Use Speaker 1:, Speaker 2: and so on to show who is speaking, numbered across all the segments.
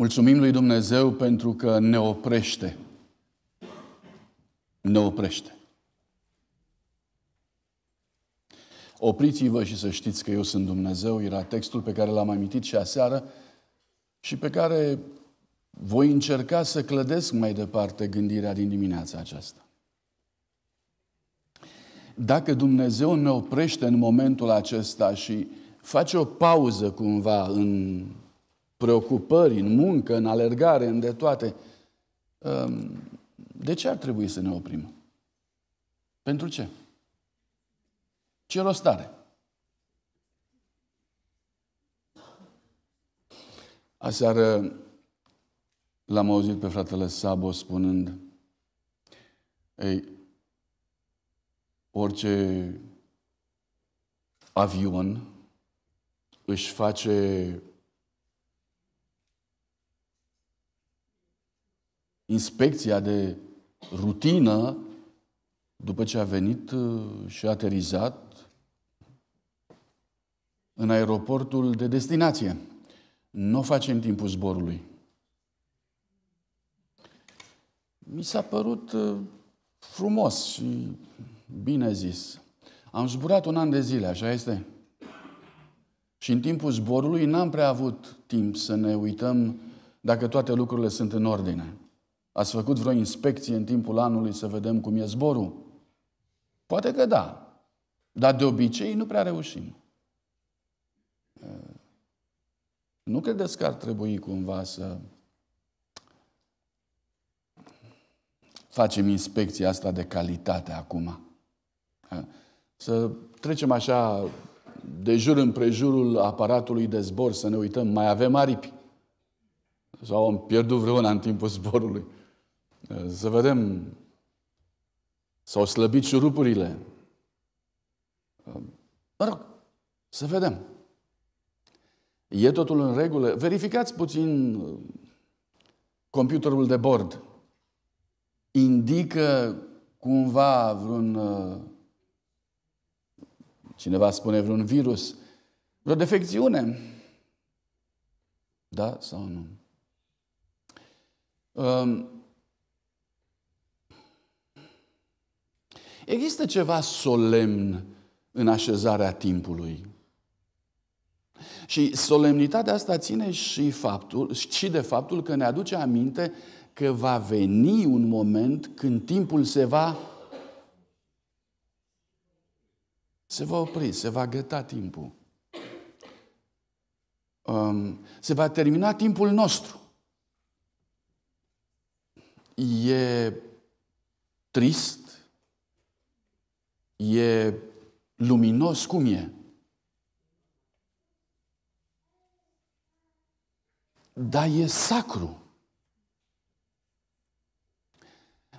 Speaker 1: Mulțumim lui Dumnezeu pentru că ne oprește. Ne oprește. Opriți-vă și să știți că eu sunt Dumnezeu, era textul pe care l-am amintit și aseară și pe care voi încerca să clădesc mai departe gândirea din dimineața aceasta. Dacă Dumnezeu ne oprește în momentul acesta și face o pauză cumva în preocupări, în muncă, în alergare, în de toate. Ehm, de ce ar trebui să ne oprim? Pentru ce? Ce rost are? Aseară l-am auzit pe fratele Sabo spunând ei, orice avion își face inspecția de rutină după ce a venit uh, și a aterizat în aeroportul de destinație. Nu o face în timpul zborului. Mi s-a părut uh, frumos și bine zis. Am zburat un an de zile, așa este? Și în timpul zborului n-am prea avut timp să ne uităm dacă toate lucrurile sunt în ordine. Ați făcut vreo inspecție în timpul anului să vedem cum e zborul? Poate că da. Dar de obicei nu prea reușim. Nu credeți că ar trebui cumva să facem inspecția asta de calitate acum? Să trecem așa de jur împrejurul aparatului de zbor, să ne uităm, mai avem aripi? Sau am pierdut vreuna în timpul zborului? să vedem, s-au slăbit șurupurile. Mă rog, să vedem. E totul în regulă? Verificați puțin computerul de bord. Indică cumva vreun, cineva spune vreun virus, vreo defecțiune. Da sau nu? Există ceva solemn în așezarea timpului. Și solemnitatea asta ține și, faptul, și de faptul că ne aduce aminte că va veni un moment când timpul se va se va opri, se va găta timpul. Um, se va termina timpul nostru. E trist E luminos cum e? Dar e sacru.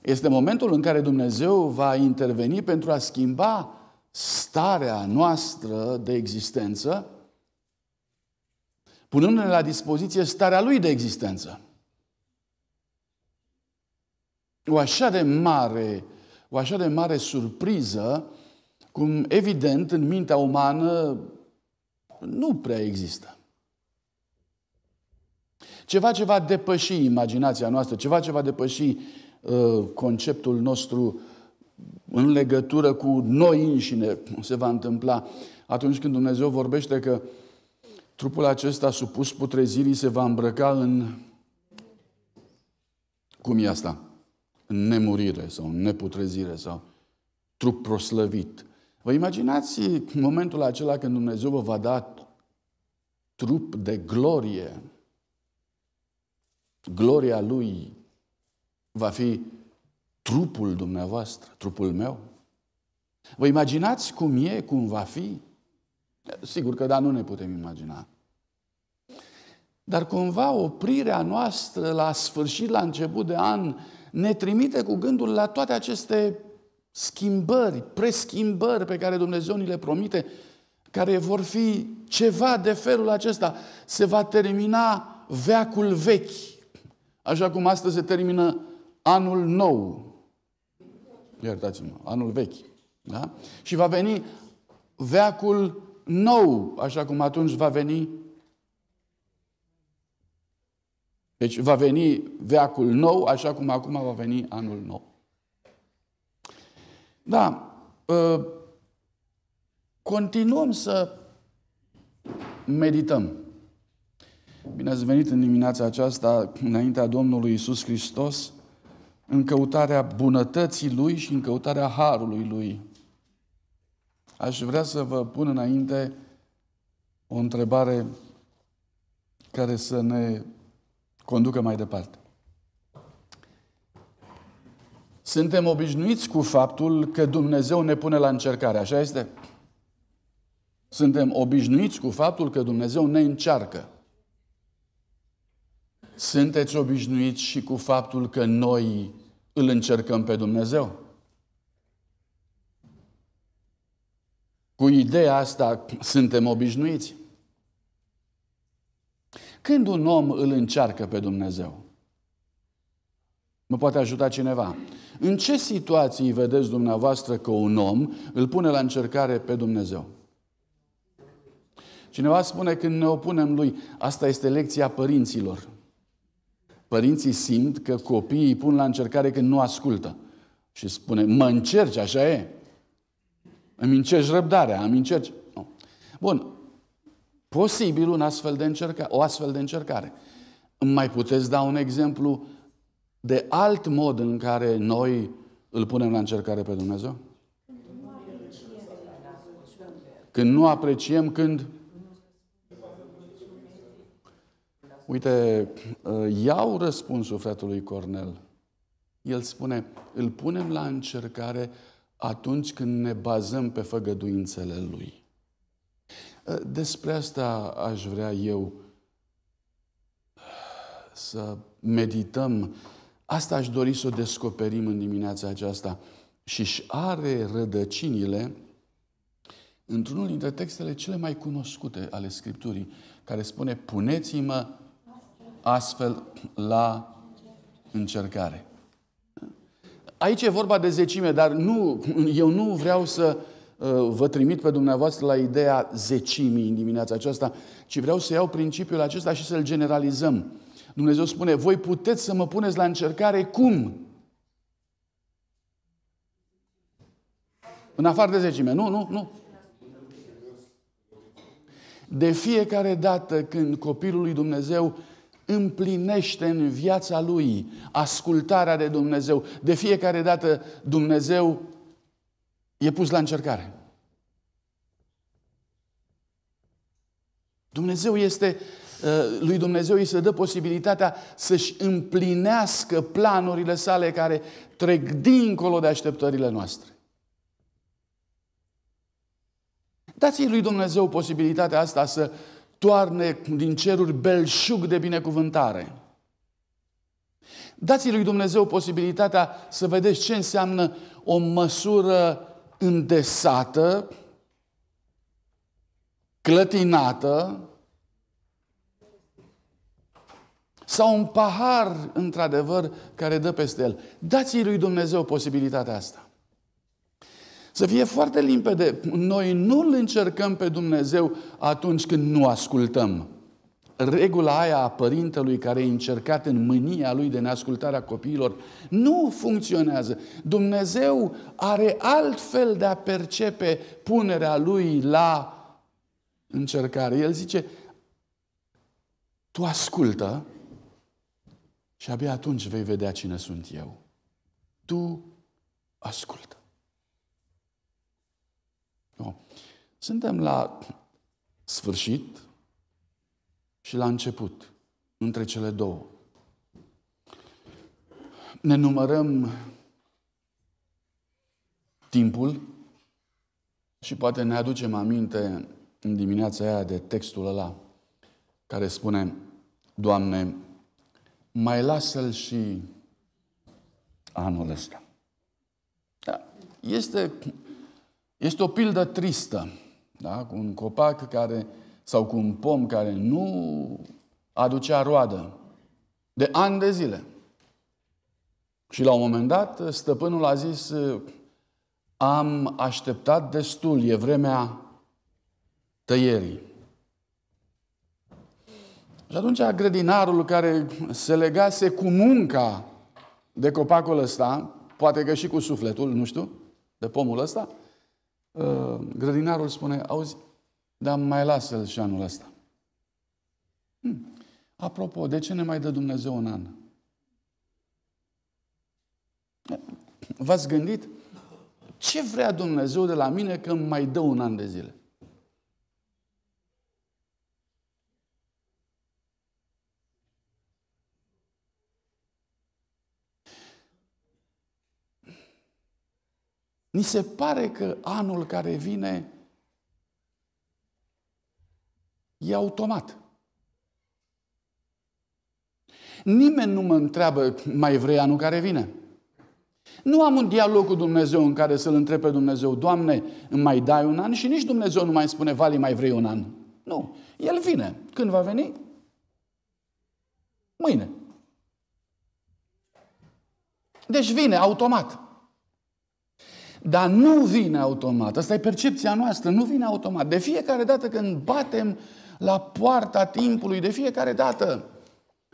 Speaker 1: Este momentul în care Dumnezeu va interveni pentru a schimba starea noastră de existență, punându-ne la dispoziție starea Lui de existență. O așa de mare uh, cu așa de mare surpriză, cum evident în mintea umană nu prea există. Ceva ce va depăși imaginația noastră, ceva ce va depăși uh, conceptul nostru în legătură cu noi înșine, se va întâmpla atunci când Dumnezeu vorbește că trupul acesta supus putrezirii se va îmbrăca în... Cum e asta? în nemurire sau în neputrezire sau trup proslăvit. Vă imaginați momentul acela când Dumnezeu vă va da trup de glorie. Gloria Lui va fi trupul dumneavoastră, trupul meu. Vă imaginați cum e, cum va fi? Sigur că da, nu ne putem imagina. Dar cumva oprirea noastră la sfârșit, la început de an, ne trimite cu gândul la toate aceste schimbări, preschimbări pe care Dumnezeu ni le promite, care vor fi ceva de felul acesta. Se va termina veacul vechi, așa cum astăzi se termină anul nou. Iertați-mă, anul vechi. Da? Și va veni veacul nou, așa cum atunci va veni Deci va veni veacul nou, așa cum acum va veni anul nou. Da, ă, continuăm să medităm. Bine ați venit în dimineața aceasta înaintea Domnului Isus Hristos în căutarea bunătății Lui și în căutarea Harului Lui. Aș vrea să vă pun înainte o întrebare care să ne conducă mai departe. Suntem obișnuiți cu faptul că Dumnezeu ne pune la încercare, așa este? Suntem obișnuiți cu faptul că Dumnezeu ne încearcă. Sunteți obișnuiți și cu faptul că noi îl încercăm pe Dumnezeu? Cu ideea asta suntem obișnuiți. Când un om îl încearcă pe Dumnezeu? Mă poate ajuta cineva. În ce situații vedeți dumneavoastră că un om îl pune la încercare pe Dumnezeu? Cineva spune când ne opunem lui, asta este lecția părinților. Părinții simt că copiii îi pun la încercare când nu ascultă. Și spune, mă încerci, așa e. Îmi încerci răbdarea, îmi încerci. Bun, posibil un astfel de încerca, o astfel de încercare. Îmi mai puteți da un exemplu de alt mod în care noi îl punem la încercare pe Dumnezeu? Când nu apreciem, când... Uite, uh, iau răspunsul fratelui Cornel. El spune, îl punem la încercare atunci când ne bazăm pe făgăduințele lui. Eh, despre asta aș vrea eu eh, să medităm. Asta aș dori să o descoperim în dimineața aceasta. Și își are rădăcinile într-unul dintre textele cele mai cunoscute ale Scripturii, care spune, puneți-mă astfel la încercare. Eh, aici e vorba de zecime, dar nu, eu nu vreau să Uh, vă trimit pe dumneavoastră la ideea zecimii în dimineața aceasta, ci vreau să iau principiul acesta și să-l generalizăm. Dumnezeu spune, voi puteți să mă puneți la încercare cum? În afară de zecime, nu, nu, nu. De fiecare dată când copilul lui Dumnezeu împlinește în viața lui ascultarea de Dumnezeu, de fiecare dată Dumnezeu e pus la încercare. Dumnezeu este, uh, lui Dumnezeu îi se dă posibilitatea să-și împlinească planurile sale care trec dincolo de așteptările noastre. Dați-i lui Dumnezeu posibilitatea asta să toarne din ceruri belșug de binecuvântare. Dați-i lui Dumnezeu posibilitatea să vedeți ce înseamnă o măsură îndesată, clătinată, sau un pahar, într-adevăr, care dă peste el. Dați-i lui Dumnezeu posibilitatea asta. Să fie foarte limpede, noi nu-L încercăm pe Dumnezeu atunci când nu ascultăm regula aia a părintelui care e încercat în mânia lui de neascultarea copiilor nu funcționează. Dumnezeu are alt fel de a percepe punerea lui la încercare. El zice, tu ascultă și abia atunci vei vedea cine sunt eu. Tu ascultă. No. Suntem la sfârșit, și la început, între cele două. Ne numărăm timpul și poate ne aducem aminte în dimineața aia de textul ăla care spune, Doamne, mai lasă-l și anul ăsta. Da. Este, este o pildă tristă, da? cu un copac care sau cu un pom care nu aducea roadă de ani de zile. Și la un moment dat, stăpânul a zis, am așteptat destul, e vremea tăierii. Și atunci grădinarul care se legase cu munca de copacul ăsta, poate că și cu sufletul, nu știu, de pomul ăsta, uh, grădinarul spune, auzi, dar mai lasă-l și anul ăsta. Hmm. Apropo, de ce ne mai dă Dumnezeu un an? V-ați gândit? Ce vrea Dumnezeu de la mine că îmi mai dă un an de zile? Ni se pare că anul care vine E automat. Nimeni nu mă întreabă, mai vrei anul care vine? Nu am un dialog cu Dumnezeu în care să-L întreb pe Dumnezeu, Doamne, îmi mai dai un an? Și nici Dumnezeu nu mai spune, Vali, mai vrei un an? Nu. El vine. Când va veni? Mâine. Deci vine automat. Dar nu vine automat. Asta e percepția noastră. Nu vine automat. De fiecare dată când batem uh, la poarta timpului de fiecare dată.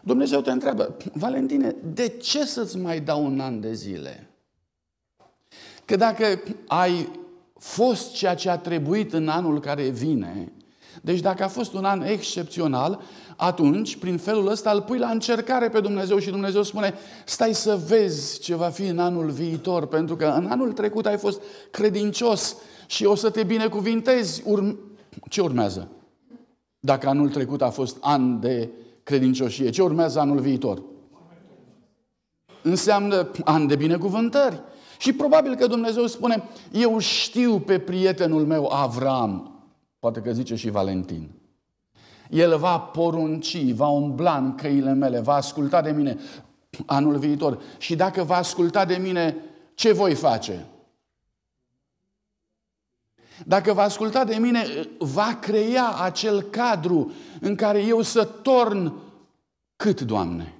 Speaker 1: Dumnezeu te întreabă, Valentine, de ce să-ți mai dau un an de zile? Că dacă ai fost ceea ce a trebuit în anul care vine, deci dacă a fost un an excepțional, atunci, prin felul ăsta, îl pui la încercare pe Dumnezeu și Dumnezeu spune, stai să vezi ce va fi în anul viitor, pentru că în anul trecut ai fost credincios și o să te binecuvintezi. Urm- ce urmează? Dacă anul trecut a fost an de credincioșie, ce urmează anul viitor? Înseamnă an de binecuvântări. Și probabil că Dumnezeu spune, eu știu pe prietenul meu Avram, poate că zice și Valentin. El va porunci, va umbla în căile mele, va asculta de mine anul viitor. Și dacă va asculta de mine, ce voi face? Dacă va asculta de mine, va crea acel cadru în care eu să torn cât, Doamne?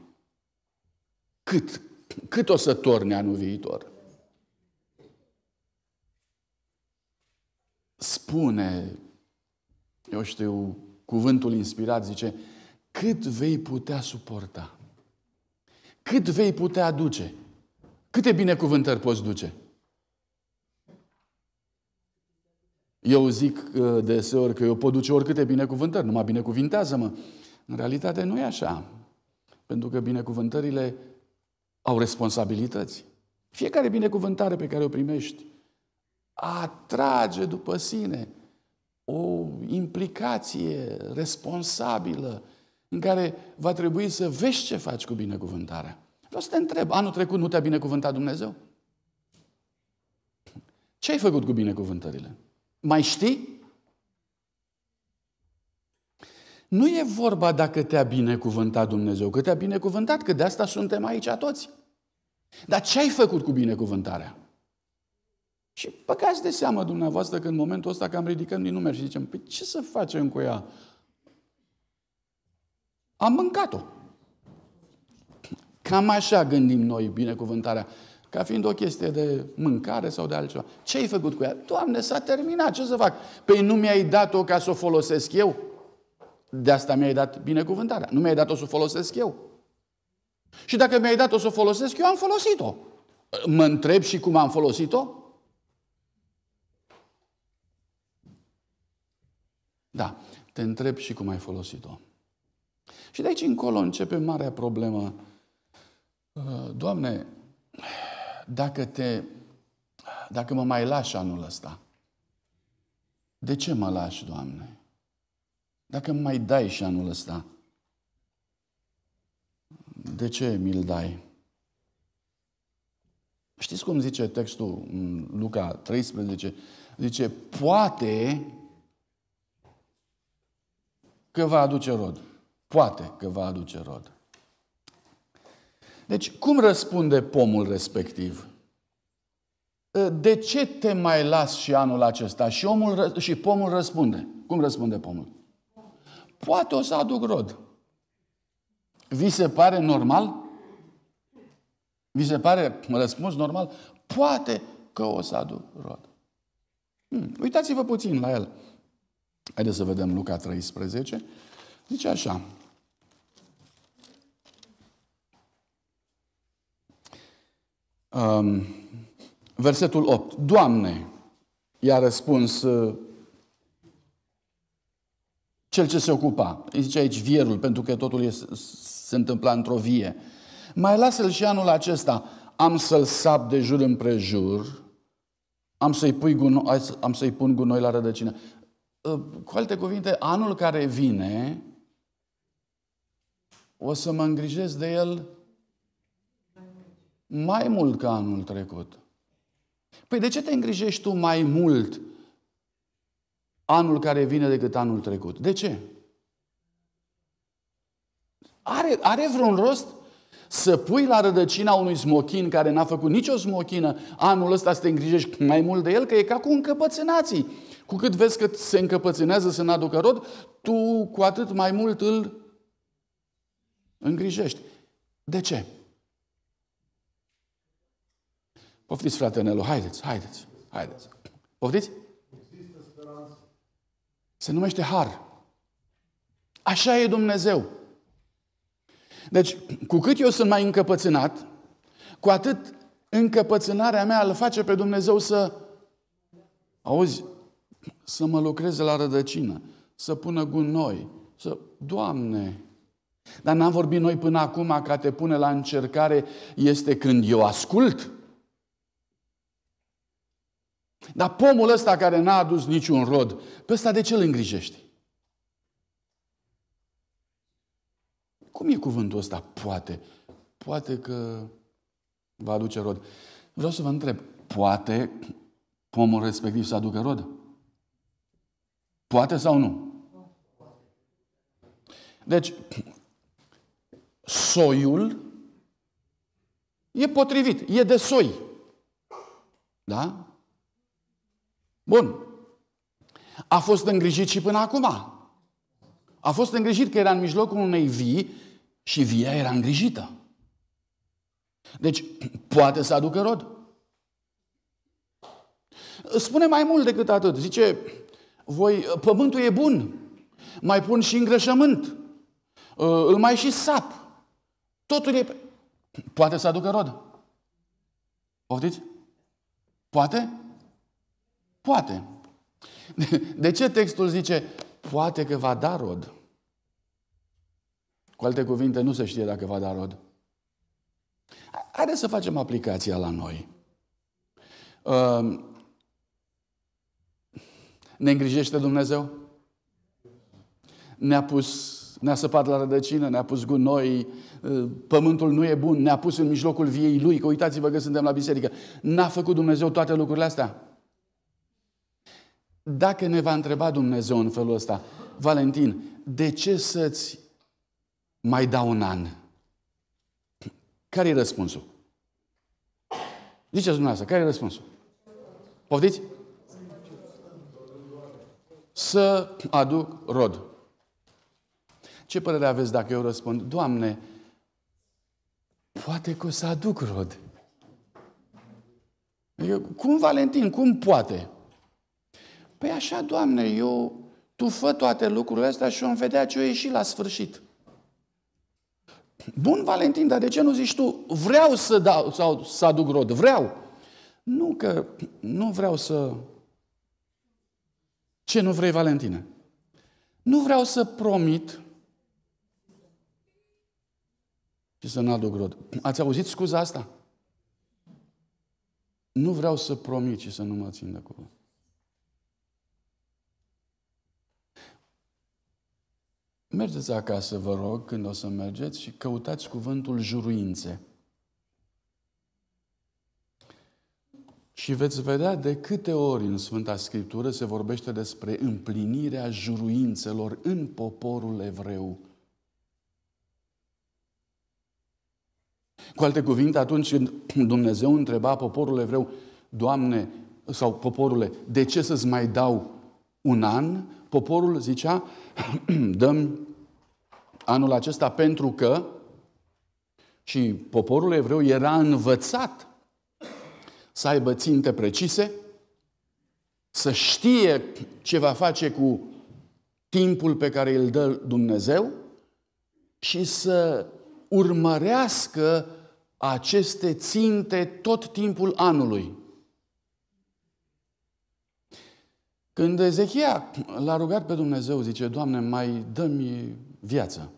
Speaker 1: Cât? Cât o să torne anul viitor? Spune, eu știu, cuvântul inspirat zice, cât vei putea suporta? Cât vei putea aduce? Câte binecuvântări poți duce? Eu zic uh, deseori că eu pot duce oricâte binecuvântări, numai binecuvintează-mă. În realitate nu e așa. Pentru că binecuvântările au responsabilități. Fiecare binecuvântare pe care o primești atrage după sine o implicație responsabilă în care va trebui să vezi ce faci cu binecuvântarea. Vreau să te întreb, anul trecut nu te-a binecuvântat Dumnezeu? Ce ai făcut cu binecuvântările? Mai știi? Nu e vorba dacă te-a binecuvântat Dumnezeu, că te-a binecuvântat, că de asta suntem aici toți. Dar ce ai făcut cu binecuvântarea? Și păcați de seamă dumneavoastră că în momentul ăsta cam ridicăm din numeri și zicem, păi ce să facem cu ea? Am mâncat-o. Cam așa gândim noi binecuvântarea. Ca fiind o chestie de mâncare sau de altceva. Ce ai făcut cu ea? Doamne, s-a terminat, ce să fac? Păi nu mi-ai dat-o ca să o folosesc eu? De asta mi-ai dat binecuvântarea. Nu mi-ai dat-o să o folosesc eu. Și dacă mi-ai dat-o să o folosesc, eu am folosit-o. Mă întreb și cum am folosit-o? Da, te întreb și cum ai folosit-o. Și de aici încolo începe marea problemă. Doamne, dacă, te, dacă mă mai lași anul ăsta, de ce mă lași, Doamne? Dacă îmi mai dai și anul ăsta, de ce mi-l dai? Știți cum zice textul în Luca 13? Zice, poate că va aduce rod. Poate că va aduce rod. Deci, cum răspunde pomul respectiv? Ă, de ce te mai las și anul acesta? Și, omul, și pomul răspunde. Cum răspunde pomul? Poate o să aduc rod. Vi se pare normal? Vi se pare răspuns normal? Poate că o să aduc rod. Hmm. Uitați-vă puțin la el. Haideți să vedem Luca 13. Zice așa, um, versetul 8. Doamne, i-a răspuns uh, cel ce se ocupa. Îi zice aici vierul, pentru că totul e, se întâmpla într-o vie. Mai lasă-l și anul acesta. Am să-l sap de jur împrejur, am să-i, pui guno- am să-i pun gunoi la rădăcină. Uh, cu alte cuvinte, anul care vine, o să mă îngrijesc de el mai mult ca anul trecut. Păi de ce te îngrijești tu mai mult anul care vine decât anul trecut? De ce? Are, are vreun rost să pui la rădăcina unui smochin care n-a făcut nicio smochină anul ăsta să te îngrijești mai mult de el, că e ca cu încăpățânații. Cu cât vezi că se încăpățânează să n-aducă rod, tu cu atât mai mult îl îngrijești. De ce? Poftiți, frate Nelu, haideți, haideți, haideți. Poftiți? Se numește har. Așa e Dumnezeu. Deci, cu cât eu sunt mai încăpățânat, cu atât încăpățânarea mea îl face pe Dumnezeu să, auzi, să mă lucreze la rădăcină, să pună gunoi, să, Doamne, dar n-am vorbit noi până acum că a te pune la încercare este când eu ascult dar pomul ăsta care n-a adus niciun rod, pe ăsta de ce îl îngrijești? Cum e cuvântul ăsta? Poate. Poate că va aduce rod. Vreau să vă întreb, poate pomul respectiv să aducă rod? Poate sau nu? Deci, soiul e potrivit, e de soi. Da? Bun. A fost îngrijit și până acum. A fost îngrijit că era în mijlocul unei vii și via era îngrijită. Deci, poate să aducă rod. Spune mai mult decât atât. Zice, voi, pământul e bun, mai pun și îngrășământ, uh, îl mai și sap. Totul e... Poate să aducă rod. Poftiți? Poate? Poate. De ce textul zice, poate că va da rod? Cu alte cuvinte, nu se știe dacă va da rod. Haideți să facem aplicația la noi. Ehm, ne îngrijește Dumnezeu? Ne-a pus ne-a săpat la rădăcină, ne-a pus gunoi, pământul nu e bun, ne-a pus în mijlocul viei lui, că uitați-vă că suntem la biserică. N-a făcut Dumnezeu toate lucrurile astea? Dacă ne va întreba Dumnezeu în felul ăsta, Valentin, de ce să-ți mai dau un an? Care i răspunsul? Ziceți dumneavoastră, care i răspunsul? Poftiți? Să aduc rod. Ce părere aveți dacă eu răspund, Doamne, poate că o să aduc rod. Adică, cum Valentin, cum poate? Păi așa, Doamne, eu, Tu fă toate lucrurile astea și vom vedea ce o ieși la sfârșit. Bun, Valentin, dar de ce nu zici tu, vreau să dau sau să aduc rod, vreau? Nu că nu vreau să... Ce nu vrei, Valentine? Nu vreau să promit și să n-aduc rod. Ați auzit scuza asta? Nu vreau să promit și să nu mă țin de cuvânt. Mergeți acasă, vă rog, când o să mergeți și căutați cuvântul juruințe. Și veți vedea de câte ori în Sfânta Scriptură se vorbește despre împlinirea juruințelor în poporul evreu. Cu alte cuvinte, atunci când Dumnezeu întreba poporul evreu, Doamne, sau poporule, de ce să-ți mai dau un an? poporul zicea, dăm anul acesta pentru că și poporul evreu era învățat să aibă ținte precise, să știe ce va face cu timpul pe care îl dă Dumnezeu și să urmărească aceste ținte tot timpul anului. Când Ezechia l-a rugat pe Dumnezeu, zice, Doamne, mai dă-mi viață.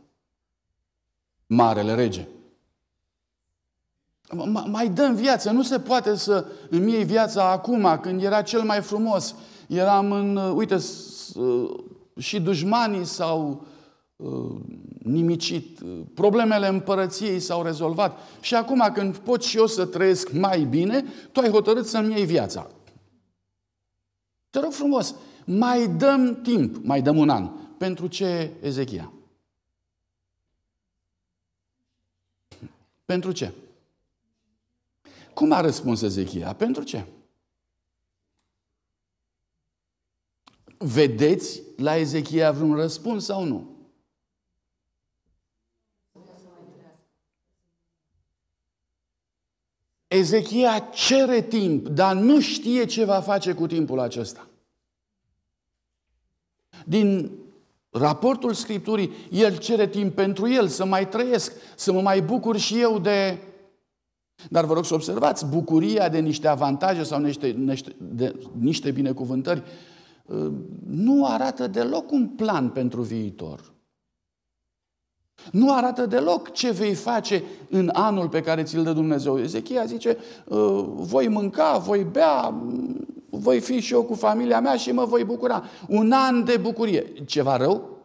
Speaker 1: Marele rege. Mai dăm viață, nu se poate să îmi iei viața acum, când era cel mai frumos. Eram în, uite, și dușmanii s-au uh, nimicit, problemele împărăției s-au rezolvat și acum când pot și eu să trăiesc mai bine, tu ai hotărât să-mi iei viața. Te rog frumos, mai dăm timp, mai dăm un an. Pentru ce, Ezechia? Pentru ce? Cum a răspuns Ezechia? Pentru ce? Vedeți la Ezechia vreun răspuns sau nu? Ezechia cere timp, dar nu știe ce va face cu timpul acesta. Din raportul Scripturii, el cere timp pentru el, să mai trăiesc, să mă mai bucur și eu de... Dar vă rog să observați, bucuria de niște avantaje sau niște, niște, de, niște binecuvântări uh, nu arată deloc un plan pentru viitor. Nu arată deloc ce vei face în anul pe care ți-l dă Dumnezeu. Ezechia zice, uh, voi mânca, voi bea, mm, voi fi și eu cu familia mea și mă voi bucura. Un an de bucurie. Ceva rău?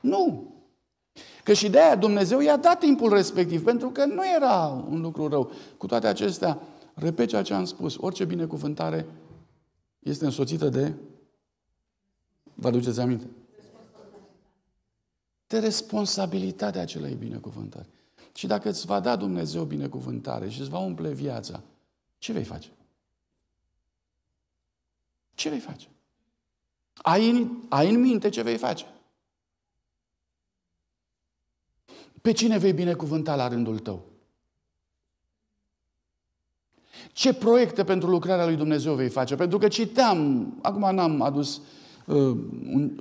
Speaker 1: Nu. Că și de-aia Dumnezeu i-a dat timpul respectiv, pentru că nu era un lucru rău. Cu toate acestea, repet ceea ce am spus, orice binecuvântare este însoțită de... Vă aduceți aminte? de responsabilitatea acelei binecuvântări. Și dacă îți va da Dumnezeu binecuvântare și îți va umple viața, ce vei face? Ce vei face? Ai în, ai în minte ce vei face. Pe cine vei binecuvânta la rândul tău? Ce proiecte pentru lucrarea lui Dumnezeu vei face? Pentru că citeam, acum n-am adus uh, Uh,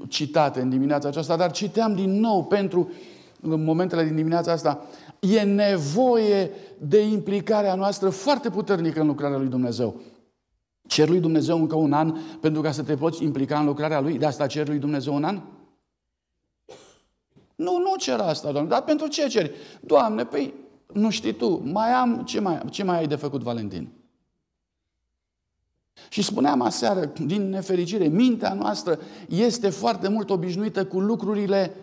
Speaker 1: citate în dimineața aceasta, dar citeam din nou pentru momentele din dimineața asta. E nevoie de implicarea noastră foarte puternică în lucrarea lui Dumnezeu. Cer lui Dumnezeu încă un an pentru ca să te poți implica în lucrarea lui? De asta cer lui Dumnezeu un an? Nu, nu cer asta, Doamne. Dar pentru ce ceri? Doamne, păi nu știi tu, mai am, ce mai, ce mai ai de făcut, Valentin? Și spuneam aseară, din nefericire, mintea noastră este foarte mult obișnuită cu lucrurile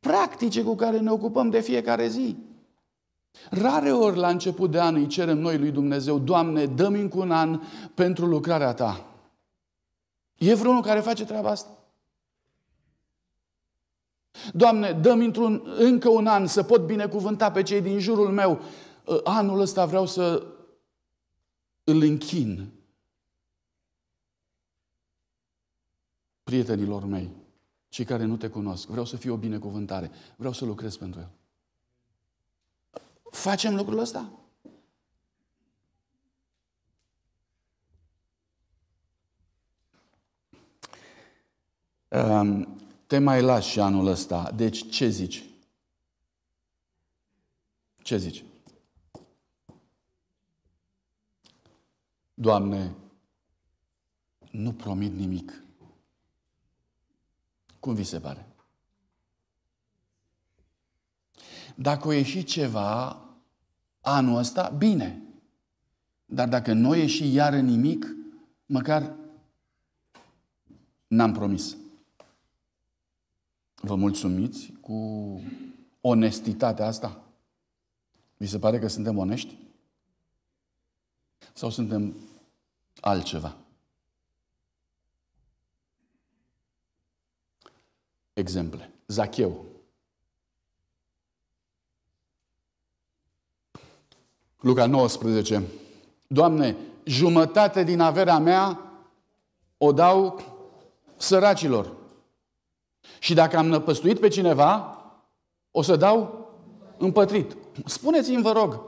Speaker 1: practice cu care ne ocupăm de fiecare zi. Rare ori la început de an îi cerem noi lui Dumnezeu, Doamne, dă-mi încă un an pentru lucrarea Ta. E vreunul care face treaba asta? Doamne, dă-mi într-un, încă un an să pot binecuvânta pe cei din jurul meu. Anul ăsta vreau să îl închin prietenilor mei, cei care nu te cunosc. Vreau să fiu o binecuvântare. Vreau să lucrez pentru el. Facem lucrul ăsta? Te mai lași și anul ăsta. Deci ce zici? Ce zici? Doamne, nu promit nimic. Cum vi se pare? Dacă o ieși ceva anul ăsta, bine. Dar dacă nu ieși iară nimic, măcar n-am promis. Vă mulțumiți cu onestitatea asta? Vi se pare că suntem onești? Sau suntem altceva? Exemple. Zacheu. Luca 19. Doamne, jumătate din averea mea o dau săracilor. Și dacă am năpăstuit pe cineva, o să dau împătrit. Spuneți-mi, vă rog,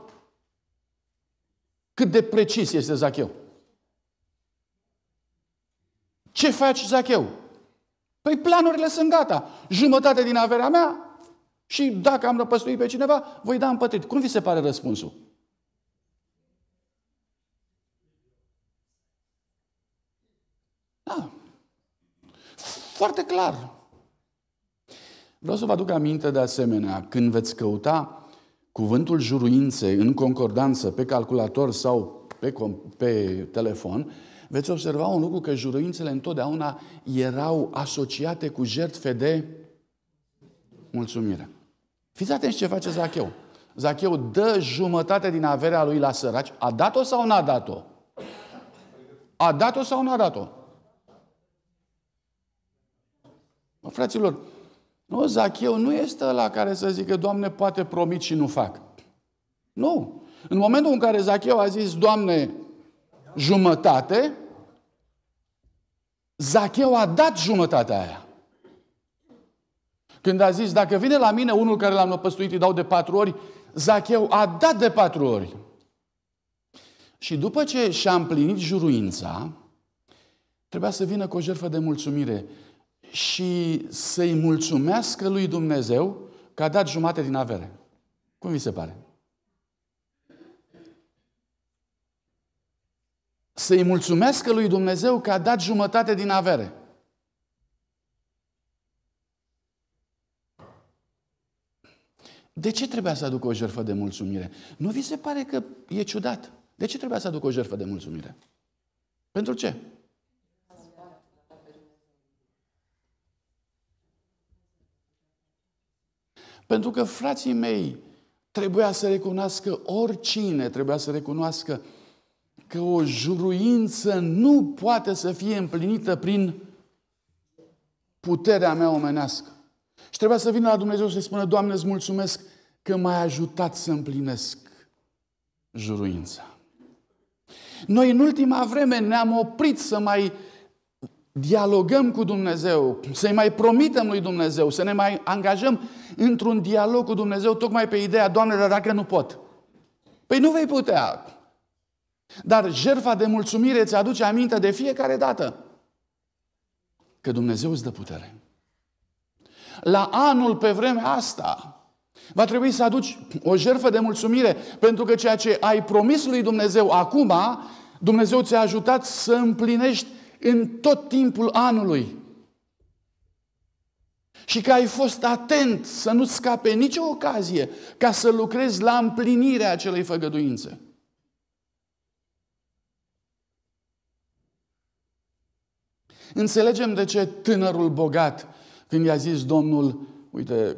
Speaker 1: cât de precis este Zacheu? Ce faci, Zacheu? Păi planurile sunt gata. Jumătate din averea mea și dacă am răpăstuit pe cineva, voi da împătrit. Cum vi se pare răspunsul? Da. Foarte clar. Vreau să vă aduc aminte de asemenea, când veți căuta cuvântul juruințe în concordanță pe calculator sau pe, pe telefon, veți observa un lucru că juruințele întotdeauna erau asociate cu jertfe de mulțumire. Fiți atenți ce face Zacheu. Zacheu dă jumătate din averea lui la săraci. A dat-o sau n-a dat-o? A dat-o sau n-a dat-o? Fraților, nu, Zacheu nu este la care să zică, Doamne, poate promit și nu fac. Nu. În momentul în care Zacheu a zis, Doamne, jumătate, Zacheu a dat jumătatea aia. Când a zis, dacă vine la mine unul care l-am năpăstuit, îi dau de patru ori, Zacheu a dat de patru ori. Și după ce și-a împlinit juruința, trebuia să vină cu o jertfă de mulțumire și să-i mulțumească lui Dumnezeu că a dat jumate din avere. Cum vi se pare? Să-i mulțumească lui Dumnezeu că a dat jumătate din avere. De ce trebuia să aducă o jertfă de mulțumire? Nu vi se pare că e ciudat? De ce trebuia să aducă o jertfă de mulțumire? Pentru ce? Pentru că, frații mei, trebuia să recunoască oricine, trebuia să recunoască că o juruință nu poate să fie împlinită prin puterea mea omenească. Și trebuia să vină la Dumnezeu să-i spună, Doamne, îți mulțumesc că m-ai ajutat să împlinesc juruința. Noi în ultima vreme ne-am oprit să mai dialogăm cu Dumnezeu, să-i mai promitem lui Dumnezeu, să ne mai angajăm într-un dialog cu Dumnezeu, tocmai pe ideea, Doamne, dar dacă nu pot. Păi nu vei putea. Dar jertfa de mulțumire îți aduce aminte de fiecare dată că Dumnezeu îți dă putere. La anul, pe vremea asta, va trebui să aduci o jertfă de mulțumire pentru că ceea ce ai promis lui Dumnezeu acum, Dumnezeu ți-a ajutat să împlinești în tot timpul anului. Și că ai fost atent să nu scape nicio ocazie ca să lucrezi la împlinirea acelei făgăduințe. Înțelegem de ce tânărul bogat, când i-a zis Domnul, uite,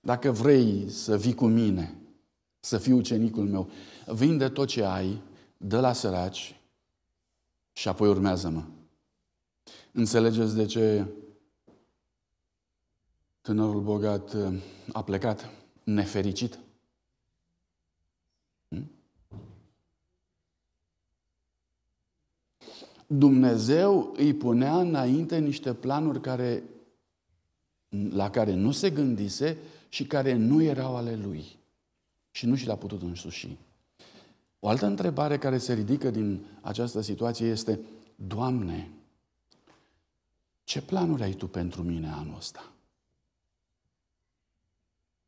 Speaker 1: dacă vrei să vii cu mine, să fii ucenicul meu, vinde tot ce ai, dă la săraci și apoi urmează-mă. Înțelegeți de ce tânărul bogat uh, a plecat nefericit? Hmm? Dumnezeu îi punea înainte niște planuri care, la care nu se gândise și care nu erau ale lui. Și nu și l-a putut însuși. O altă întrebare care se ridică din această situație este, Doamne, ce planuri ai Tu pentru mine anul ăsta?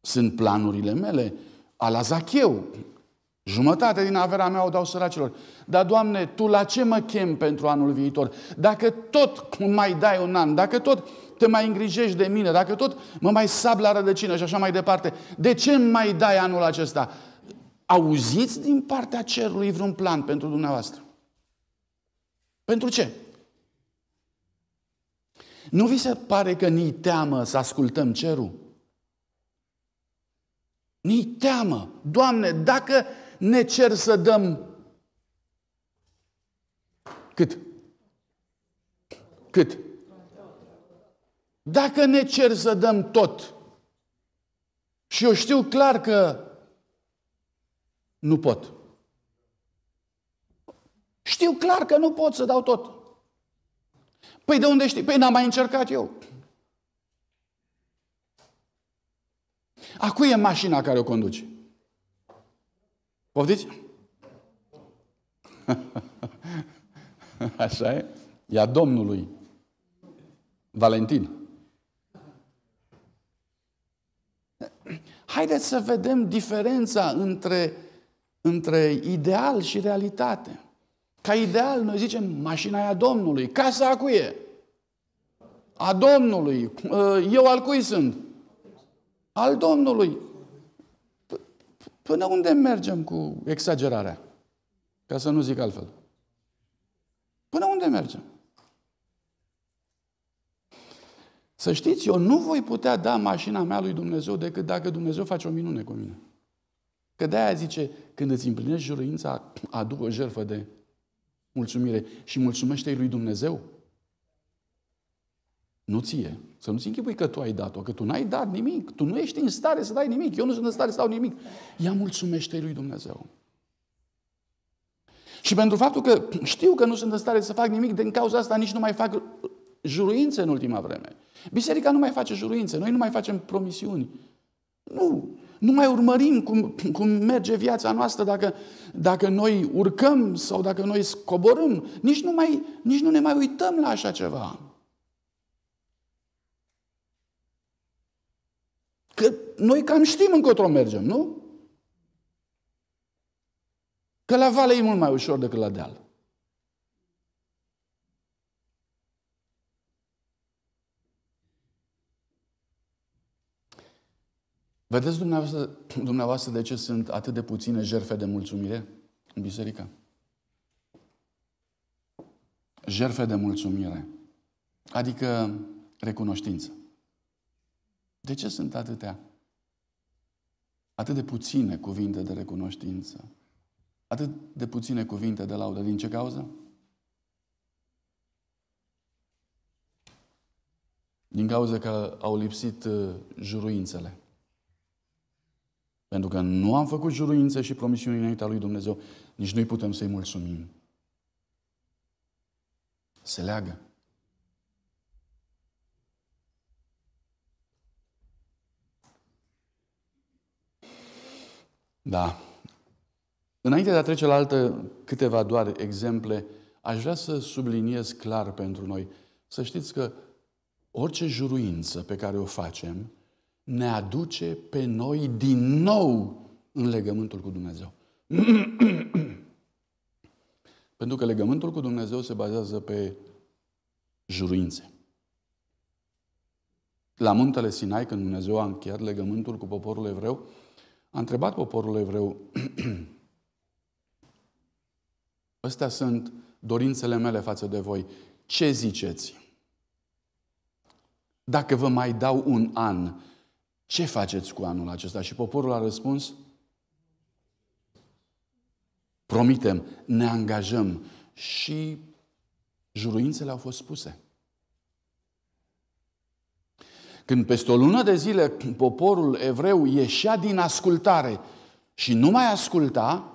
Speaker 1: Sunt planurile mele, ala Zacheu, Jumătate din averea mea o dau săracilor. Dar, Doamne, Tu la ce mă chem pentru anul viitor? Dacă tot mai dai un an, dacă tot te mai îngrijești de mine, dacă tot mă mai sab la rădăcină și așa mai departe, de ce mai dai anul acesta? auziți din partea cerului vreun plan pentru dumneavoastră. Pentru ce? Nu vi se pare că ni teamă să ascultăm cerul? Ni teamă. Doamne, dacă ne cer să dăm cât? Cât? Dacă ne cer să dăm tot și eu știu clar că nu pot. Știu clar că nu pot să dau tot. Păi de unde știi? Păi n-am mai încercat eu. A cui e mașina care o conduci? Poftiți? Așa e? E a Domnului. Valentin. Haideți să vedem diferența între între ideal și realitate. Ca ideal, noi zicem, mașina e a Domnului, casa a cui A Domnului. Eu al cui sunt? Al Domnului. Până unde mergem cu exagerarea? Ca să nu zic altfel. Până unde mergem? Să știți, eu nu voi putea da mașina mea lui Dumnezeu decât dacă Dumnezeu face o minune cu mine. Că de-aia zice, când îți împlinești juruința, adu o jertfă de mulțumire și mulțumește lui Dumnezeu. Nu ție. Să nu-ți închipui că tu ai dat-o, că tu n-ai dat nimic. Tu nu ești în stare să dai nimic. Eu nu sunt în stare să dau nimic. Ea mulțumește lui Dumnezeu. Și pentru faptul că știu că nu sunt în stare să fac nimic, din cauza asta nici nu mai fac juruințe în ultima vreme. Biserica nu mai face juruințe, noi nu mai facem promisiuni. Nu, nu mai urmărim cum, cum merge viața noastră dacă, dacă noi urcăm sau dacă noi coborâm. Nici nu, mai, nici nu ne mai uităm la așa ceva. Că noi cam știm încotro mergem, nu? Că la vale e mult mai ușor decât la deal. Vedeți dumneavoastră, dumneavoastră de ce sunt atât de puține jerfe de mulțumire în biserică? Jerfe de mulțumire. Adică recunoștință. De ce sunt atâtea? Atât de puține cuvinte de recunoștință. Atât de puține cuvinte de laudă. Din ce cauză? Din cauza că au lipsit uh, juruințele. Pentru că nu am făcut juruințe și promisiuni înaintea lui Dumnezeu, nici noi putem să-i mulțumim. Se leagă. Da. Înainte de a trece la altă câteva doar exemple, aș vrea să subliniez clar pentru noi. Să știți că orice juruință pe care o facem, ne aduce pe noi din nou în legământul cu Dumnezeu. Pentru că legământul cu Dumnezeu se bazează pe juruințe. La muntele Sinai, când Dumnezeu a încheiat legământul cu poporul evreu, a întrebat poporul evreu, Astea sunt dorințele mele față de voi. Ce ziceți? Dacă vă mai dau un an, ce faceți cu anul acesta? Și poporul a răspuns, promitem, ne angajăm. Și juruințele au fost spuse. Când peste o lună de zile poporul evreu ieșea din ascultare și nu mai asculta,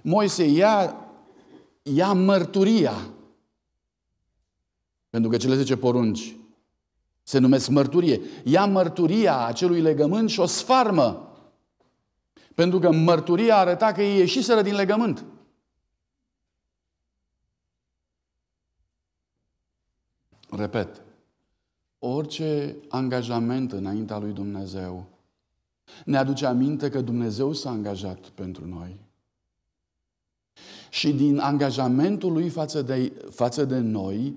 Speaker 1: Moise ia, ia mărturia. Pentru că cele 10 porunci se numesc mărturie. Ia mărturia acelui legământ și o sfarmă. Pentru că mărturia arăta că ei ieșiseră din legământ. Repet, orice angajament înaintea lui Dumnezeu ne aduce aminte că Dumnezeu s-a angajat pentru noi. Și din angajamentul lui față de, față de noi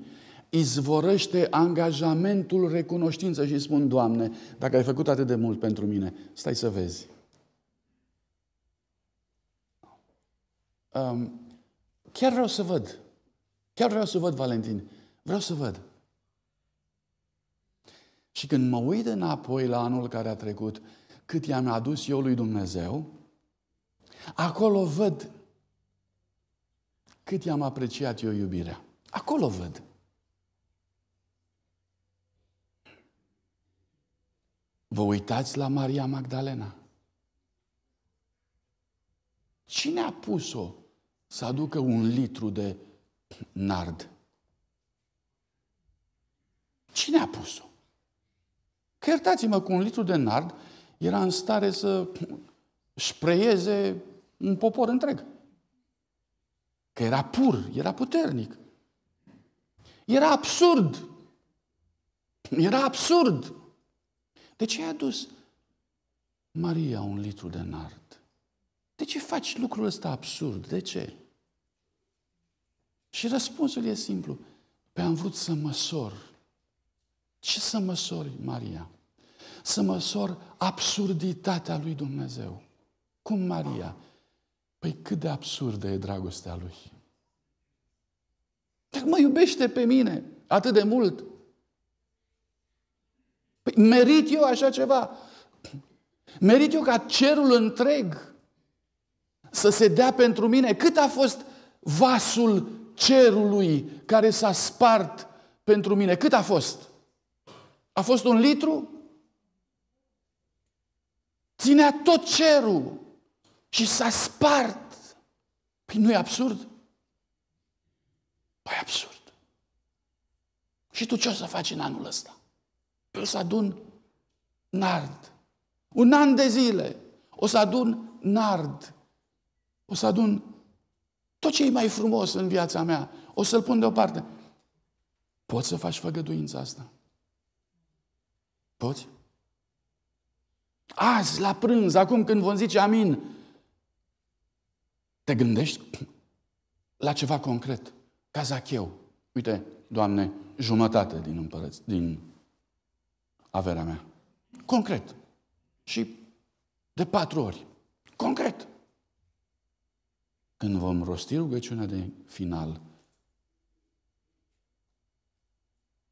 Speaker 1: izvorăște angajamentul recunoștință și spun, Doamne, dacă ai făcut atât de mult pentru mine, stai să vezi. Um, chiar vreau să văd. Chiar vreau să văd, Valentin. Vreau să văd. Și când mă uit înapoi la anul care a trecut, cât i-am adus eu lui Dumnezeu, acolo văd cât i-am apreciat eu iubirea. Acolo văd. Vă uitați la Maria Magdalena. Cine a pus-o să aducă un litru de nard? Cine a pus-o? Că iertați-mă, cu un litru de nard era în stare să spreieze un popor întreg. Că era pur, era puternic. Era absurd. Era absurd. De ce ai adus Maria un litru de nard? De ce faci lucrul ăsta absurd? De ce? Și răspunsul e simplu. pe am vrut să măsor. Ce să măsori, Maria? Să măsor absurditatea lui Dumnezeu. Cum Maria? Păi cât de absurdă e dragostea lui. Dacă mă iubește pe mine atât de mult, Păi merit eu așa ceva? Merit eu ca cerul întreg să se dea pentru mine? Cât a fost vasul cerului care s-a spart pentru mine? Cât a fost? A fost un litru? Ținea tot cerul și s-a spart. Păi nu e absurd? Păi absurd. Și tu ce o să faci în anul ăsta? o să adun nard. Un an de zile o să adun nard. O să adun tot ce e mai frumos în viața mea. O să-l pun deoparte. Poți să faci făgăduința asta? Poți? Azi, la prânz, acum când vom zice amin, te gândești la ceva concret. Ca Zacheu. Uite, Doamne, jumătate din, împărăț, din averea mea. Concret. Și de patru ori. Concret. Când vom rosti rugăciunea de final,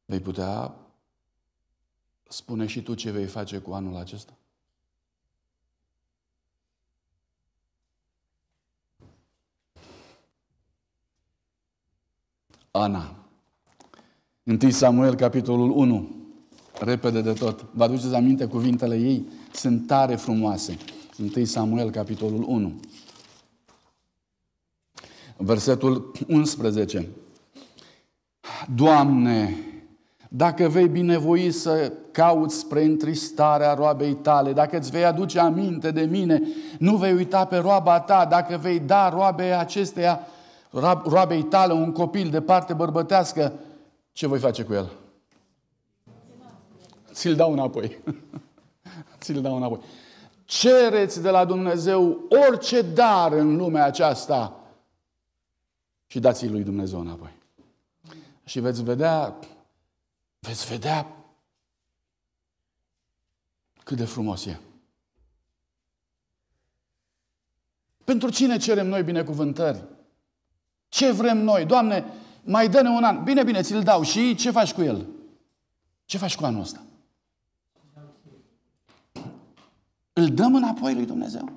Speaker 1: vei putea spune și tu ce vei face cu anul acesta? Ana. 1 Samuel, capitolul 1 repede de tot. Vă aduceți aminte cuvintele ei? Sunt tare frumoase. 1 Samuel, capitolul 1. Versetul 11. Doamne, dacă vei binevoi să cauți spre întristarea roabei tale, dacă îți vei aduce aminte de mine, nu vei uita pe roaba ta, dacă vei da roabei acesteia, roabei tale, un copil de parte bărbătească, ce voi face cu el? ți-l dau înapoi. ți-l dau înapoi. Cereți de la Dumnezeu orice dar în lumea aceasta și dați-i lui Dumnezeu înapoi. Și veți vedea, veți vedea cât de frumos e. Pentru cine cerem noi binecuvântări? Ce vrem noi? Doamne, mai dă-ne un an. Bine, bine, ți-l dau. Și ce faci cu el? Ce faci cu anul ăsta? Îl dăm înapoi lui Dumnezeu?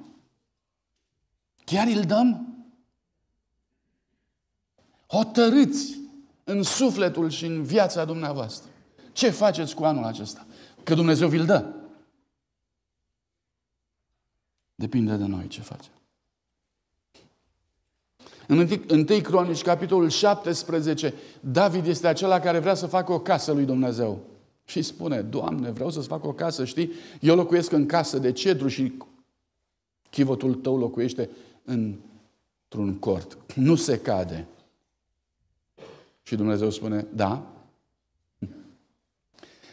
Speaker 1: Chiar îl dăm? Hotărâți în sufletul și în viața dumneavoastră. Ce faceți cu anul acesta? Că Dumnezeu vi-l dă. Depinde de noi ce facem. În 1 Cronici, capitolul 17, David este acela care vrea să facă o casă lui Dumnezeu și spune, Doamne, vreau să-ți fac o casă, știi? Eu locuiesc în casă de cedru și chivotul tău locuiește într-un cort. Nu se cade. Și Dumnezeu spune, da.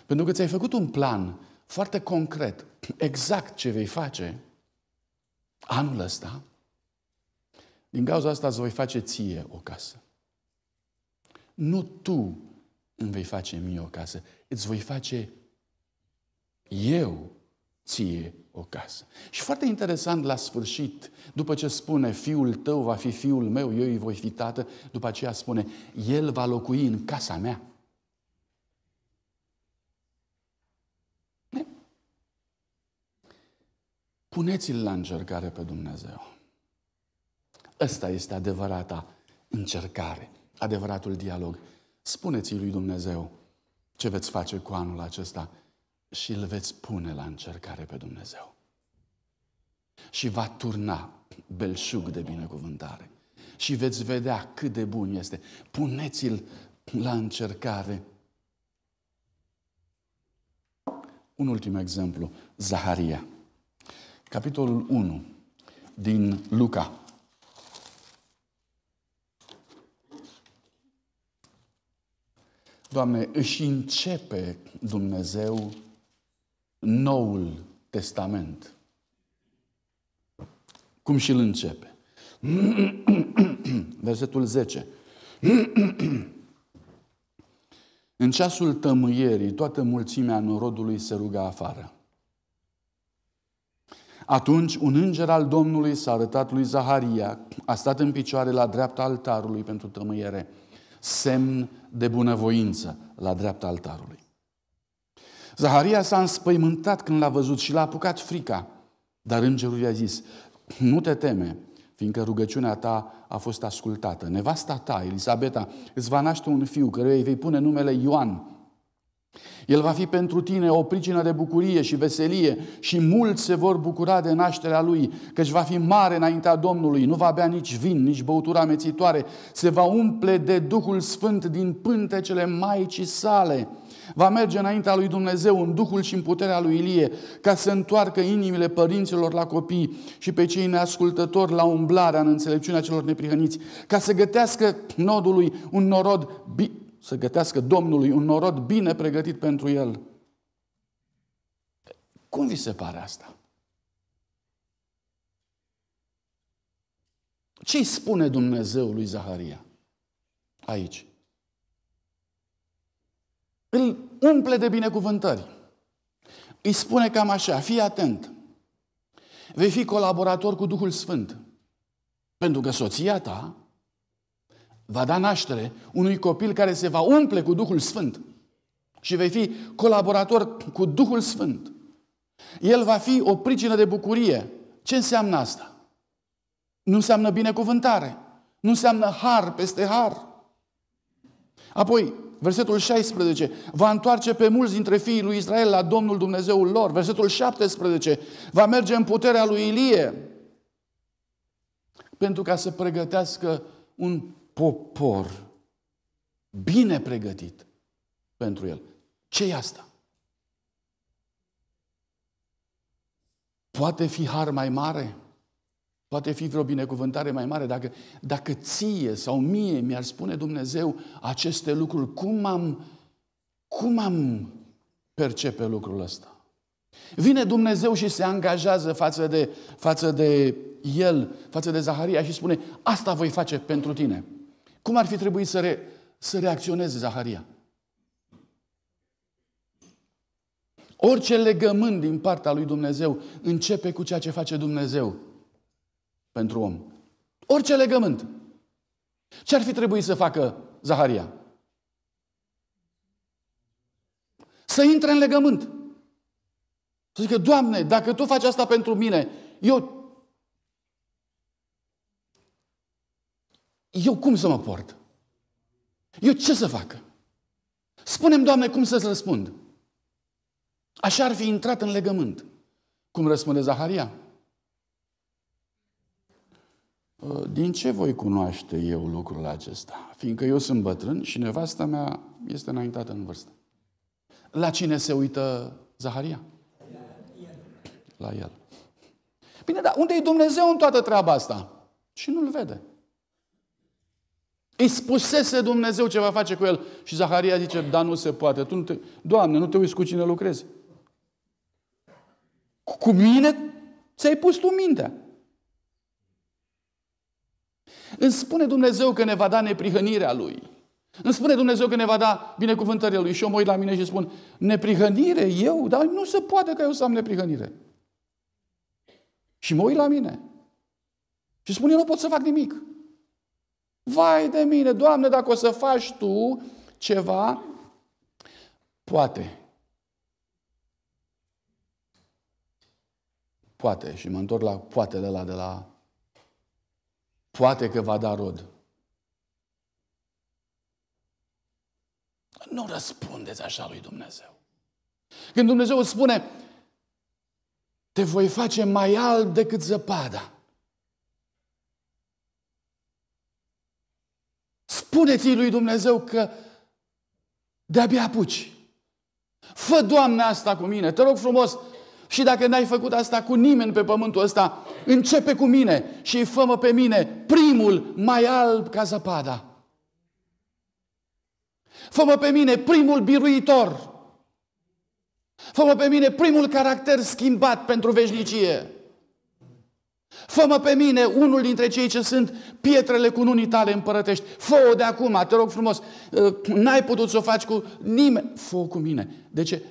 Speaker 1: Pentru că ți-ai făcut un plan foarte concret, exact ce vei face anul ăsta, din cauza asta îți voi face ție o casă. Nu tu îmi vei face mie o casă, îți voi face eu ție o casă. Și foarte interesant la sfârșit, după ce spune fiul tău va fi fiul meu, eu îi voi fi tată, după aceea spune el va locui în casa mea. Puneți-l la încercare pe Dumnezeu. Ăsta este adevărata încercare, adevăratul dialog. Spuneți-i lui Dumnezeu, ce veți face cu anul acesta și îl veți pune la încercare pe Dumnezeu. Și va turna belșug de binecuvântare. Și veți vedea cât de bun este. Puneți-l la încercare. Un ultim exemplu, Zaharia. Capitolul 1 din Luca. Doamne, își începe Dumnezeu Noul Testament. Cum și îl începe? Versetul 10. În ceasul tămâierii, toată mulțimea norodului se ruga afară. Atunci un înger al Domnului s-a arătat lui Zaharia, a stat în picioare la dreapta altarului pentru tămâiere – semn de bunăvoință la dreapta altarului. Zaharia s-a înspăimântat când l-a văzut și l-a apucat frica, dar îngerul i-a zis, nu te teme, fiindcă rugăciunea ta a fost ascultată. Nevasta ta, Elisabeta, îți va naște un fiu, căruia îi vei pune numele Ioan, el va fi pentru tine o pricină de bucurie și veselie și mulți se vor bucura de nașterea lui, căci va fi mare înaintea Domnului, nu va bea nici vin, nici băutura amețitoare, se va umple de Duhul Sfânt din pântecele Maicii sale. Va merge înaintea lui Dumnezeu în Duhul și în puterea lui Ilie, ca să întoarcă inimile părinților la copii și pe cei neascultători la umblarea în înțelepciunea celor neprihăniți, ca să gătească nodului un norod să gătească Domnului un norod bine pregătit pentru el. Cum vi se pare asta? Ce îi spune Dumnezeu lui Zaharia aici? Îl umple de binecuvântări. Îi spune cam așa, fii atent. Vei fi colaborator cu Duhul Sfânt. Pentru că soția ta va da naștere unui copil care se va umple cu Duhul Sfânt și vei fi colaborator cu Duhul Sfânt. El va fi o pricină de bucurie. Ce înseamnă asta? Nu înseamnă binecuvântare. Nu înseamnă har peste har. Apoi, versetul 16, va întoarce pe mulți dintre fiii lui Israel la Domnul Dumnezeul lor. Versetul 17, va merge în puterea lui Ilie pentru ca să pregătească un popor bine pregătit pentru el. ce e asta? Poate fi har mai mare? Poate fi vreo binecuvântare mai mare? Dacă, dacă ție sau mie mi-ar spune Dumnezeu aceste lucruri, cum am, cum am percepe lucrul ăsta? Vine Dumnezeu și se angajează față de, față de el, față de Zaharia și spune, asta voi face pentru tine. Cum ar fi trebuit să, re, să reacționeze Zaharia? Orice legământ din partea lui Dumnezeu începe cu ceea ce face Dumnezeu pentru om. Orice legământ. Ce ar fi trebuit să facă Zaharia? Să intre în legământ. Să zică, Doamne, dacă Tu faci asta pentru mine, eu eu cum să mă port? Eu ce să fac? Spunem, Doamne, cum să-ți răspund? Așa ar fi intrat în legământ. Cum răspunde Zaharia? Ă, din ce voi cunoaște eu lucrul acesta? Fiindcă eu sunt bătrân și nevasta mea este înaintată în vârstă. La cine se uită Zaharia? La el. Bine, dar unde e Dumnezeu în toată treaba asta? Și nu-l vede. Îi spusese Dumnezeu ce va face cu el. Și Zaharia zice, da, nu se poate. Tu nu te... Doamne, nu te uiți cu cine lucrezi. Cu mine ți-ai pus tu mintea. Îmi spune Dumnezeu că ne va da neprihănirea Lui. Îmi spune Dumnezeu că ne va da binecuvântările Lui. Și eu mă uit la mine și spun, neprihănire eu? Dar nu se poate că eu să am neprihănire. Și mă uit la mine. Și spun, eu nu pot să fac nimic. Vai de mine, Doamne, dacă o să faci Tu ceva, poate. Poate. Și mă întorc la poatele ăla de la poate că va da rod. Nu răspundeți așa lui Dumnezeu. Când Dumnezeu îți spune, te voi face mai alb decât zăpada. Spuneți lui Dumnezeu că de-abia apuci. Fă, Doamne, asta cu mine. Te rog frumos, și dacă n-ai făcut asta cu nimeni pe pământul ăsta, începe cu mine și fă pe mine primul mai alb ca zăpada. fă pe mine primul biruitor. fă pe mine primul caracter schimbat pentru veșnicie. Fă-mă pe mine unul dintre cei ce sunt pietrele cu unii tale împărătești. Fă-o de acum, te rog frumos. Ă, n-ai putut să o faci cu nimeni. Fă-o cu mine. De ce?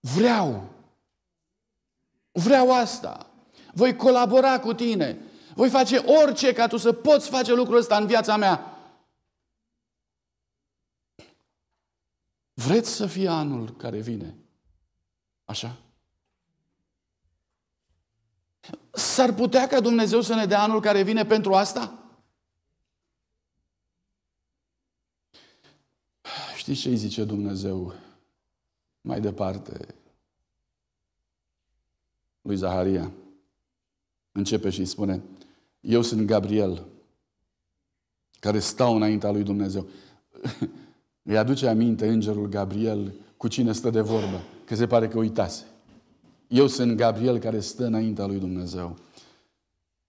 Speaker 1: Vreau. Vreau asta. Voi colabora cu tine. Voi face orice ca tu să poți face lucrul ăsta în viața mea. Vreți să fie anul care vine? Așa? S-ar putea ca Dumnezeu să ne dea anul care vine pentru asta? Știți ce îi zice Dumnezeu mai departe lui Zaharia? Începe și îi spune, eu sunt Gabriel, care stau înaintea lui Dumnezeu. Îi aduce aminte îngerul Gabriel cu cine stă de vorbă, că se pare că uitase. Eu sunt Gabriel care stă înaintea lui Dumnezeu.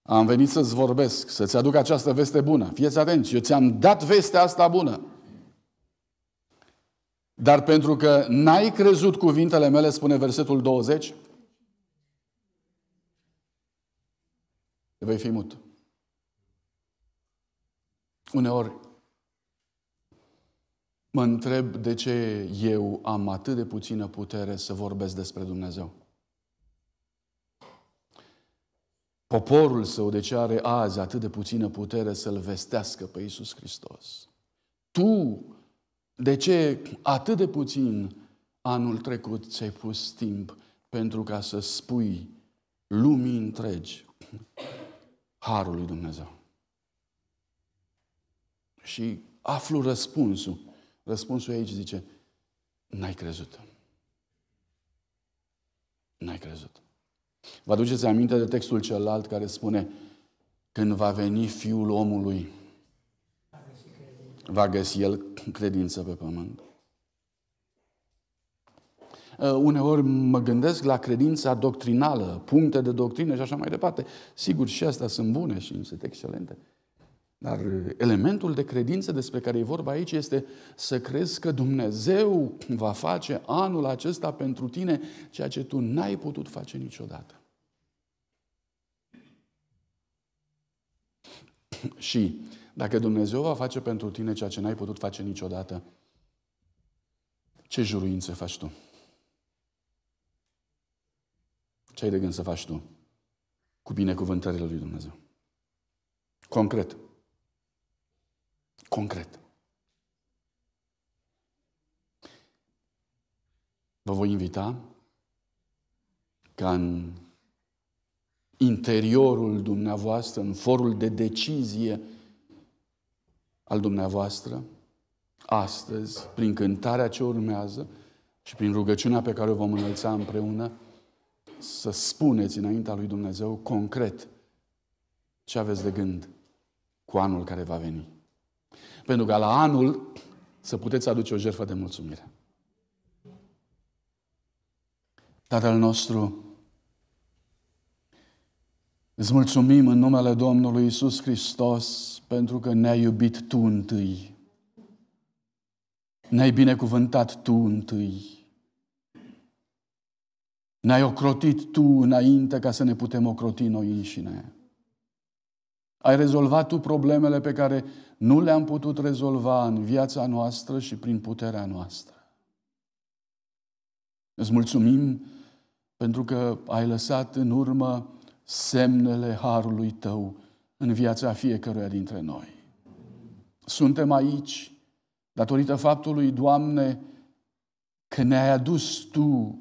Speaker 1: Am venit să-ți vorbesc, să-ți aduc această veste bună. Fieți atenți, eu ți-am dat vestea asta bună. Dar pentru că n-ai crezut cuvintele mele, spune versetul 20, vei fi mut. Uneori mă întreb de ce eu am atât de puțină putere să vorbesc despre Dumnezeu. poporul său de deci, ce are azi atât de puțină putere să-L vestească pe Iisus Hristos? Tu, de ce atât de puțin anul trecut ți-ai pus timp pentru ca să spui lumii întregi harul lui Dumnezeu? Și aflu răspunsul. Răspunsul aici zice, n-ai crezut. N-ai crezut. Vă aduceți aminte de textul celălalt care spune când va veni Fiul omului, va găsi el credință pe pământ. Uneori mă gândesc la credința doctrinală, puncte de doctrină și așa mai departe. Sigur, și astea sunt bune și sunt excelente. Dar uh, elementul de credință despre care e vorba aici este să crezi că Dumnezeu va face anul acesta pentru tine ceea ce tu n-ai putut face niciodată. Și dacă Dumnezeu va face pentru tine ceea ce n-ai putut face niciodată, ce juruințe faci tu? Ce ai de gând să faci tu cu binecuvântările lui Dumnezeu? Concret, concret. Vă voi invita ca în interiorul dumneavoastră, în forul de decizie al dumneavoastră, astăzi, prin cântarea ce urmează și prin rugăciunea pe care o vom înălța împreună, să spuneți înaintea lui Dumnezeu concret ce aveți de gând cu anul care va veni pentru ca la anul să puteți aduce o jertfă de mulțumire. Tatăl nostru, îți mulțumim în numele Domnului Isus Hristos pentru că ne-ai iubit Tu întâi. Ne-ai binecuvântat Tu întâi. Ne-ai ocrotit Tu înainte ca să ne putem ocroti noi înșine. Ai rezolvat Tu problemele pe care nu le-am putut rezolva în viața noastră și prin puterea noastră. Îți mulțumim pentru că ai lăsat în urmă semnele harului tău în viața fiecăruia dintre noi. Suntem aici datorită faptului, Doamne, că ne-ai adus Tu.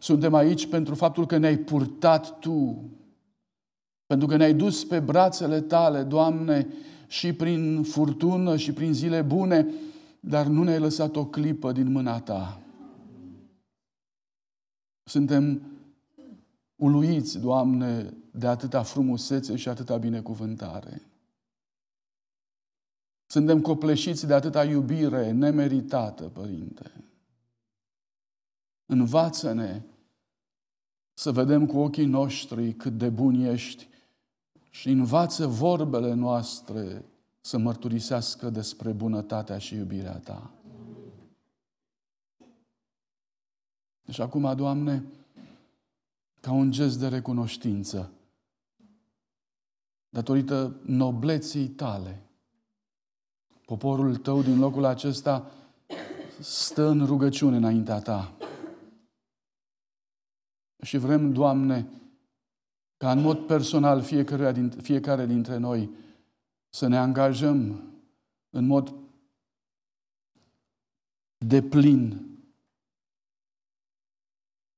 Speaker 1: Suntem aici pentru faptul că ne-ai purtat Tu pentru că ne-ai dus pe brațele tale, Doamne, și prin furtună și prin zile bune, dar nu ne-ai lăsat o clipă din mâna ta. Suntem uluiți, Doamne, de atâta frumusețe și atâta binecuvântare. Suntem copleșiți de atâta iubire nemeritată, Părinte. Învață-ne să vedem cu ochii noștri cât de bun ești și învață vorbele noastre să mărturisească despre bunătatea și iubirea Ta. Deci acum, Doamne, ca un gest de recunoștință, datorită nobleții Tale, poporul Tău din locul acesta stă în rugăciune înaintea Ta. Și vrem, Doamne, ca în mod personal fiecare, dintre noi să ne angajăm în mod de plin.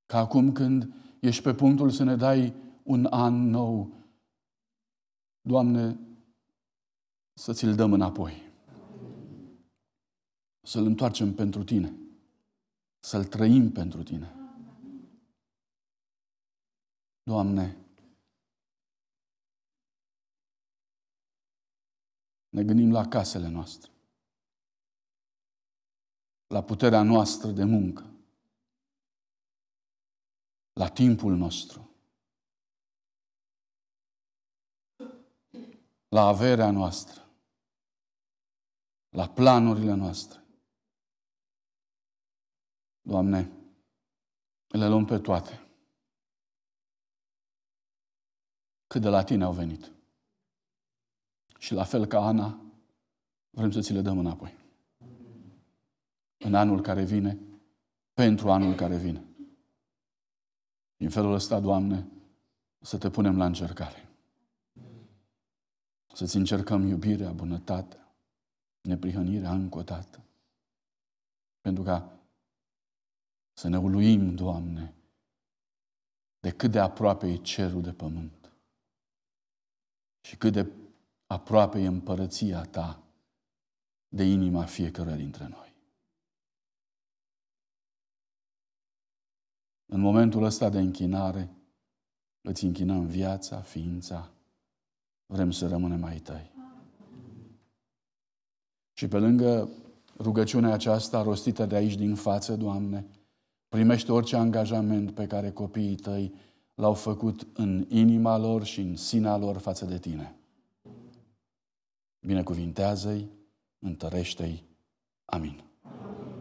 Speaker 1: Ca acum când ești pe punctul să ne dai un an nou, Doamne, să ți-l dăm înapoi. Să-l întoarcem pentru Tine. Să-l trăim pentru Tine. Doamne, Ne gândim la casele noastre, la puterea noastră de muncă, la timpul nostru, la averea noastră, la planurile noastre. Doamne, le luăm pe toate. Că de la Tine au venit. Și la fel ca Ana, vrem să ți le dăm înapoi. În anul care vine, pentru anul care vine. Din felul ăsta, Doamne, să te punem la încercare. Să-ți încercăm iubirea, bunătatea, neprihănirea încă o dată. Pentru ca să ne uluim, Doamne, de cât de aproape e cerul de pământ și cât de aproape e împărăția ta de inima fiecăruia dintre noi. În momentul ăsta de închinare, îți închinăm viața, ființa, vrem să rămânem mai tăi. Și pe lângă rugăciunea aceasta rostită de aici din față, Doamne, primește orice angajament pe care copiii tăi l-au făcut în inima lor și în sina lor față de Tine binecuvintează-i, întărește-i. Amin. Amin.